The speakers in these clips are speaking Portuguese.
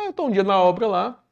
Aí eu estou um dia na obra lá,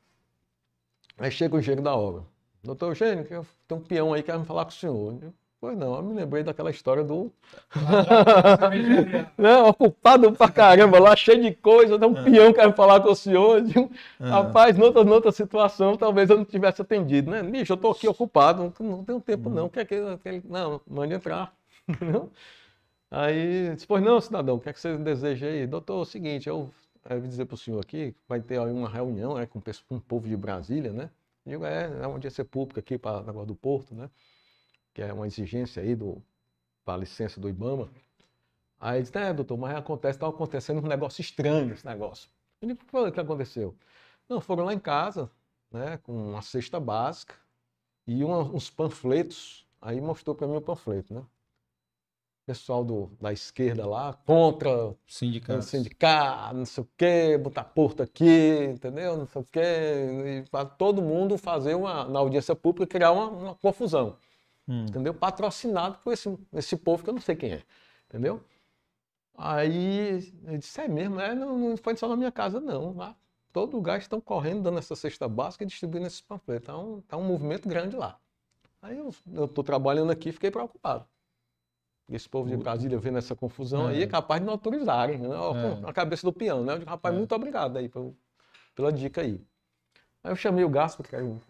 aí chega o engenheiro da obra. Doutor Eugênio, tem um peão aí que quer me falar com o senhor. Eu, pois não, eu me lembrei daquela história do. não, ocupado pra caramba, lá cheio de coisa, tem um ah. peão que quer me falar com o senhor. Digo, ah. Rapaz, noutra, noutra situação, talvez eu não tivesse atendido, né? Bicho, eu estou aqui ocupado, não, tenho tempo não, hum. quer que aquele. Não, mande entrar. Aí, depois não, cidadão, o que é que você deseja aí? Doutor, é o seguinte, eu eu vim dizer para o senhor aqui, vai ter aí uma reunião né, com, o povo de Brasília, né? Eu digo, é, é uma audiência pública aqui para o negócio do Porto, né? Que é uma exigência aí do, para a licença do Ibama. Aí ele disse, é, doutor, mas acontece, está acontecendo um negócio estranho esse negócio. Eu digo, o que aconteceu? Não, foram lá em casa, né, com uma cesta básica e uma, uns panfletos. Aí mostrou para mim o panfleto, né? pessoal do, da esquerda lá contra sindicato, sindicato não sei o quê, botar porto aqui, entendeu? Não sei o quê, para todo mundo fazer uma, na audiência pública, criar uma, uma confusão, hum. entendeu? Patrocinado por esse, esse povo que eu não sei quem é, entendeu? Aí eu disse: é mesmo, é, não, não foi só na minha casa, não. Lá, todo lugar estão correndo, dando essa cesta básica e distribuindo esses panfletos. Está um, tá um movimento grande lá. Aí eu estou trabalhando aqui fiquei preocupado esse povo de Brasília vendo essa confusão é. aí é capaz de não autorizarem. Né? Ó, é. cabeça do peão, né? Eu digo, rapaz, é. muito obrigado aí pelo, pela dica aí. Aí eu chamei o Gaspo, que era o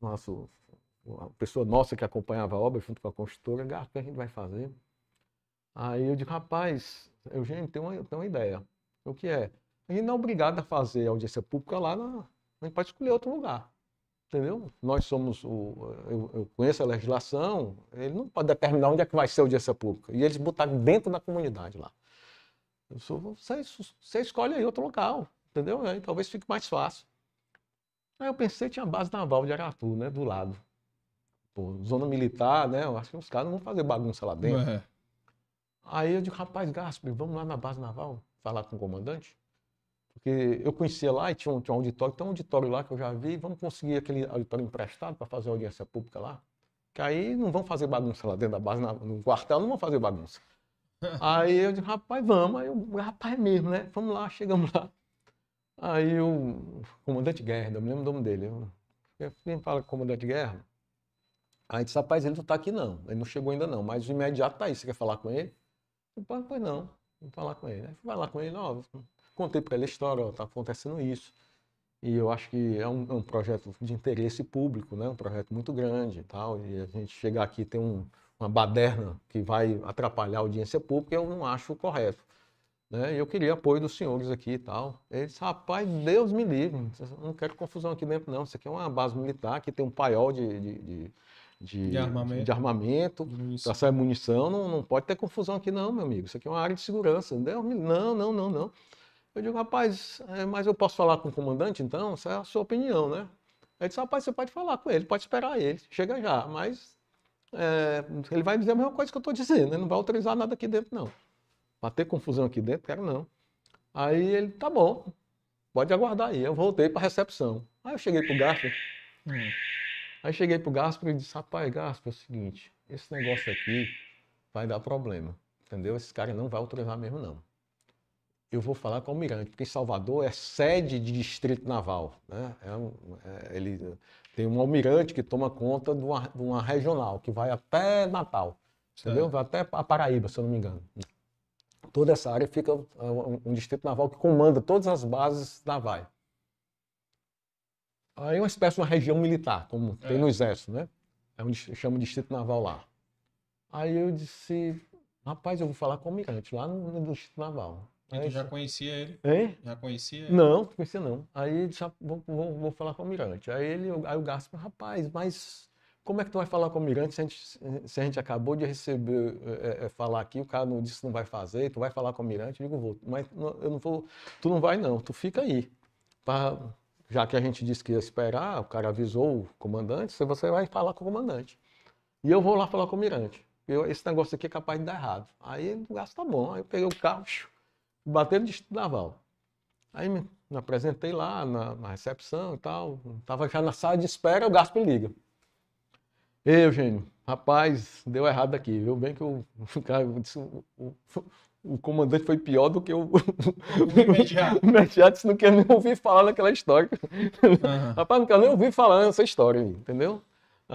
nosso, uma pessoa nossa que acompanhava a obra junto com a construtora. Gaspo, o que a gente vai fazer? Aí eu digo, rapaz, Eugênio, tem uma, tem uma ideia. O que é? A gente não é obrigado a fazer audiência pública lá, na, a gente pode escolher outro lugar. Entendeu? Nós somos o. Eu, eu, conheço a legislação, ele não pode determinar onde é que vai ser audiência pública. E eles botaram dentro da comunidade lá. Eu sou, você, você escolhe aí outro local, entendeu? Aí talvez fique mais fácil. Aí eu pensei, tinha a base naval de Aratu, né? Do lado. Pô, zona militar, né? Eu acho que os caras não vão fazer bagunça lá dentro. É. Aí eu digo, rapaz, Gaspar, vamos lá na base naval falar com o comandante? Porque eu conhecia lá e tinha um, tinha um auditório, tem um auditório lá que eu já vi, vamos conseguir aquele auditório emprestado para fazer audiência pública lá. Que aí não vão fazer bagunça lá dentro da base, na, no quartel não vão fazer bagunça. Aí eu disse, rapaz, vamos. Aí eu, rapaz, mesmo, né? Vamos lá, chegamos lá. Aí o comandante Guerra, eu me lembro o nome dele. Eu, eu fala comandante Guerra? Aí disse, rapaz, ele não está aqui não. Ele não chegou ainda não, mas o imediato está aí. Você quer falar com ele? Eu falei, pois não, vou falar com ele. Aí fui lá com ele, ó, contei para ele a história, está acontecendo isso. E eu acho que é um, é um, projeto de interesse público, né? um projeto muito grande e tal. E a gente chegar aqui e ter um, uma baderna que vai atrapalhar a audiência pública, eu não acho correto. Né? E eu queria apoio dos senhores aqui e tal. Ele disse, rapaz, Deus me livre, não quero confusão aqui dentro não. Isso aqui é uma base militar, que tem um paiol de, de, de de, de, armamento, de, armamento, munição. Tá, munição não, não pode ter confusão aqui não, meu amigo. Isso aqui é uma área de segurança. Não, não, não, não. não. Eu digo, rapaz, é, mas eu posso falar com o comandante então? Essa é a sua opinião, né? Ele disse, rapaz, você pode falar com ele, pode esperar ele, chega já, mas é, ele vai dizer a mesma coisa que eu estou dizendo, ele não vai autorizar nada aqui dentro, não. Vai ter confusão aqui dentro, quero não. Aí ele, tá bom, pode aguardar aí. Eu voltei para a recepção. Aí eu cheguei para o Gasper, hum. aí cheguei para o Gasper e disse, rapaz, Gasper, é o seguinte, esse negócio aqui vai dar problema, entendeu? Esse cara não vai autorizar mesmo, não eu vou falar com o almirante, porque Salvador é sede de distrito naval. Né? É é, ele tem um almirante que toma conta de uma, de uma regional, que vai até Natal, entendeu? É. Vai até a Paraíba, se eu não me engano. Toda essa área fica é, um, distrito naval que comanda todas as bases navais. Aí é uma espécie de uma região militar, como é. tem no Exército, né? É onde chama distrito naval lá. Aí eu disse, rapaz, eu vou falar com o almirante lá no, no distrito naval. E tu já conhecia ele? Hein? Já conhecia? Ele? Não, não conhecia não. Aí já vou, vou, vou falar com o Mirante. Aí ele, aí o Gaspar, rapaz, mas como é que tu vai falar com o Mirante se a gente, se a gente acabou de receber, é, é, é, falar aqui, o cara não disse que não vai fazer, tu vai falar com o Mirante? Eu digo, vou, mas não, eu não vou, tu não vai não, tu fica aí. Pra, já que a gente disse que ia esperar, o cara avisou o comandante, você vai falar com o comandante. E eu vou lá falar com o Mirante. Eu, esse negócio aqui é capaz de dar errado. Aí o gasto tá bom. Aí eu peguei o carro, bateram de estudo naval. Aí me apresentei lá na, na recepção e tal, estava já na sala de espera, o Gaspo me liga. Ei, Eugênio, rapaz, deu errado aqui, viu? Bem que o cara, disse, o, o, o, comandante foi pior do que o, o imediato. disse: não quer nem ouvir falar naquela história. Uhum. Rapaz, não quero nem ouvir falar nessa história entendeu?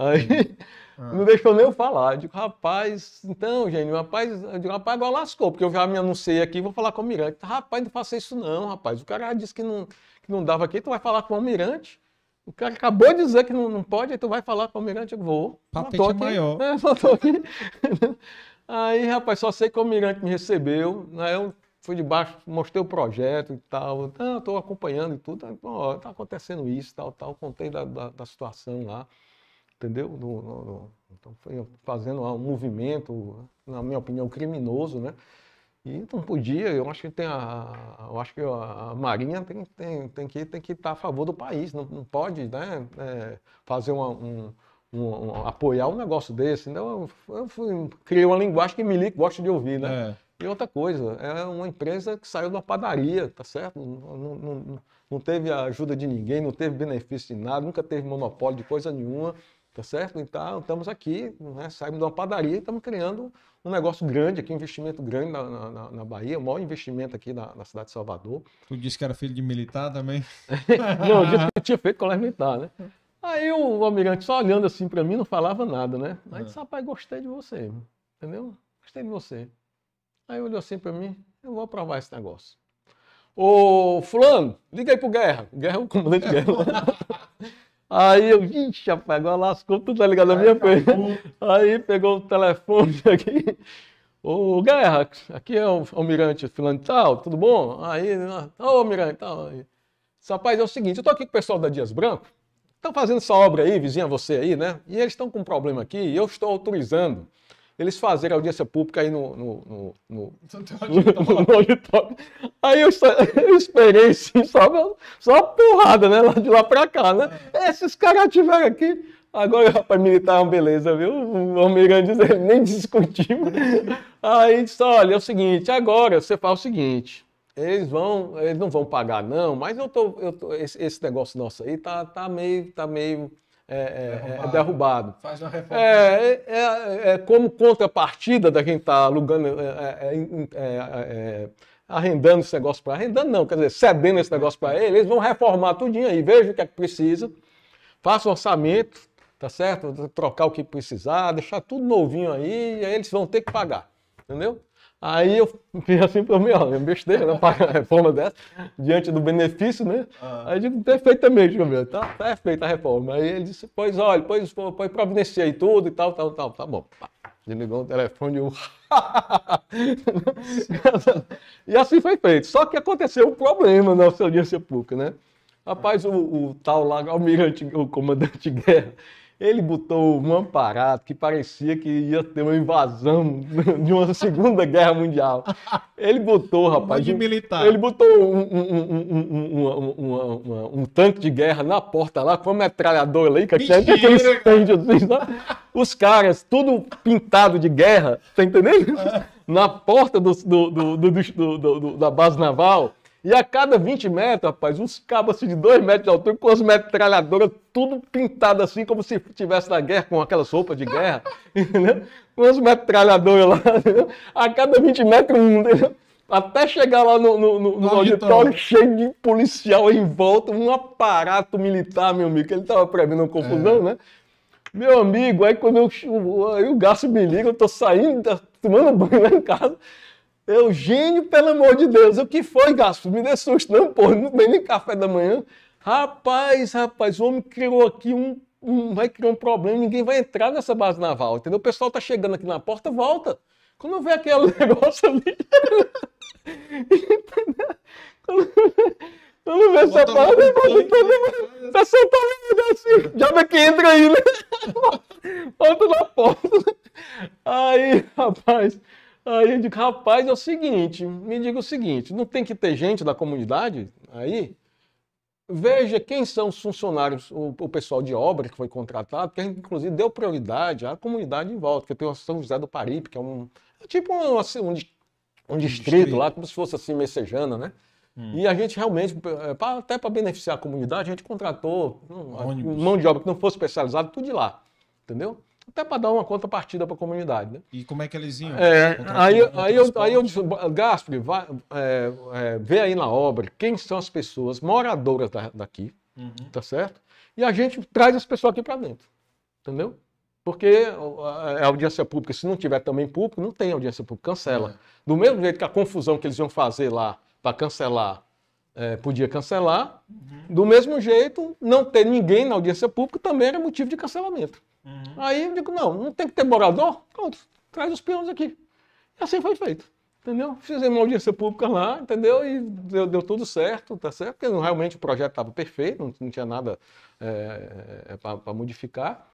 Aí ah. não deixou nem eu falar. Eu digo, rapaz, então, gente, rapaz, eu digo, rapaz, agora lascou, porque eu já me anunciei aqui, vou falar com o Mirante. Rapaz, não faça isso não, rapaz. O cara disse que não, que não dava aqui, tu vai falar com o Mirante. O cara acabou de dizer que não, não pode, aí tu vai falar com o Mirante, eu vou. Patente é aqui, maior. Né, aqui. aí, rapaz, só sei que o Mirante me recebeu, né, eu fui de baixo, mostrei o projeto e tal, estou ah, acompanhando e tudo, está acontecendo isso, tal, tal, contei da, da, da situação lá entendeu? No, no, no, então, fazendo um movimento, na minha opinião, criminoso, né? E não podia, eu acho que tem a, eu acho que a Marinha tem, tem, tem que tem que estar a favor do país, não, não pode né, é, fazer uma, um, um, um, apoiar um negócio desse. Então eu, eu fui, criei uma linguagem que Milico gosta de ouvir, né? É. E outra coisa, é uma empresa que saiu de uma padaria, tá certo? Não, não, não, não teve ajuda de ninguém, não teve benefício de nada, nunca teve monopólio de coisa nenhuma. Tá certo? Então, estamos aqui, né, saímos de uma padaria e estamos criando um negócio grande aqui, um investimento grande na, na, na Bahia, o maior investimento aqui na, na, cidade de Salvador. Tu disse que era filho de militar também? não, eu disse que eu tinha feito colégio militar, né? Aí o almirante só olhando assim para mim, não falava nada, né? Aí é. disse, rapaz, gostei de você, entendeu? Gostei de você. Aí olhou assim para mim, eu vou aprovar esse negócio. Ô, fulano, liga aí pro Guerra. Guerra é o comandante de Guerra. Aí eu, vixe, rapaz, agora lascou tudo, tá ligado? Na minha frente. Aí pegou o telefone aqui. Ô, Guerra, aqui é o Almirante Fulano tal, tudo bom? Aí, ô, Almirante tal. Aí. Rapaz, é o seguinte, eu tô aqui com o pessoal da Dias Branco, estão fazendo essa obra aí, vizinha você aí, né? E eles estão com um problema aqui e eu estou autorizando eles fazerem audiência pública aí no. no, no, no, no tá Aí eu, eu esperei sim, só, só uma porrada, né? Lá de lá pra cá, né? É. Esses caras tiveram aqui. Agora, rapaz, militar é uma beleza, viu? O almirante diz, nem discutiu. Aí disse: olha, é o seguinte, agora você faz o seguinte. Eles vão, eles não vão pagar, não, mas eu tô. Eu tô esse, esse negócio nosso aí tá, tá meio. Tá meio é é, é, é, derrubado. Faz uma é, reforma. É, como contrapartida da quem está alugando, arrendando esse negócio para arrendando, não, quer dizer, cedendo esse negócio para ele, eles vão reformar tudinho aí, veja o que é que precisa, faça o orçamento, tá certo? Trocar o que precisar, deixar tudo novinho aí, e aí eles vão ter que pagar, entendeu? Aí eu fiz assim para mim, ó, é besteira, não né, pagar reforma dessa, diante do benefício, né? Ah. Aí eu digo, perfeitamente, então é meu, tá perfeita tá, é a reforma. Aí ele disse, pois olha, pois, pois providenciei tudo e tal, tal, tal. Tá bom. ligou o telefone e eu... e assim foi feito. Só que aconteceu um problema na audiência pública, né? Rapaz, o, o tal lá, o, almirante, o comandante guerra, ele botou um amparado que parecia que ia ter uma invasão de uma Segunda Guerra Mundial. Ele botou, rapaz. De militar. Ele botou um, um, um, um, tanque de guerra na porta lá com uma metralhadora ali, que é aquele stand assim, sabe? Os caras, tudo pintado de guerra, tá entendendo? Ah. Na porta do, do, do, da base naval e a cada 20 metros, rapaz, uns cabos assim, de 2 metros de altura, com as metralhadoras, tudo pintado assim, como se tivesse na guerra, com aquelas roupas de guerra, Com as metralhadoras lá, entendeu? A cada 20 metros, um, Até chegar lá no, no, no, no auditório cheio de policial em volta, um aparato militar, meu amigo, que ele tava prevendo uma é. confusão, é. né? Meu amigo, aí quando eu, aí o gasto me liga, eu tô saindo, tá tomando banho lá em casa. Eugênio, pelo amor de Deus, o que foi, Gaspo? Me dê susto, não, pô, não tem nem café da manhã. Rapaz, rapaz, o homem criou aqui um, um, vai criar um problema, ninguém vai entrar nessa base naval, entendeu? O pessoal tá chegando aqui na porta, volta. Quando vê aquele negócio ali. Quando, eu vê essa parada, né? tá sentado né, assim. Já vê que entra aí, né? Volta na porta. Aí, rapaz. Aí eu digo, rapaz, é o seguinte, me diga o seguinte, não tem que ter gente da comunidade aí? Veja quem são os funcionários, o, o pessoal de obra que foi contratado, que a gente, inclusive, deu prioridade à comunidade em volta, que tem o São José do Paripe, que é um é tipo um, assim, um, um, distrito, um distrito, lá, como se fosse assim, Messejana, né? Hum. E a gente realmente, eh, até para beneficiar a comunidade, a gente contratou um, mão de obra que não fosse especializada, tudo de lá, entendeu? até para dar uma contrapartida para a comunidade. Né? E como é que eles iam? É, aí, aí, eu, aí eu disse, Gaspre, vai, é, é, vê aí na obra quem são as pessoas moradoras da, daqui, uhum. tá certo? E a gente traz as pessoas aqui para dentro, entendeu? Porque a é, é audiência pública, se não tiver também público, não tem audiência pública, cancela. É. Do mesmo jeito que a confusão que eles iam fazer lá para cancelar, é, podia cancelar, uhum. do mesmo jeito, não ter ninguém na audiência pública também era motivo de cancelamento. Aí eu digo, não, não tem que ter morador? Pronto, traz os peões aqui. E assim foi feito. Entendeu? Fizemos uma audiência pública lá, entendeu? E deu, deu tudo certo, tá certo? Porque realmente o projeto estava perfeito, não, não, tinha nada é, eh, eh, eh, para modificar.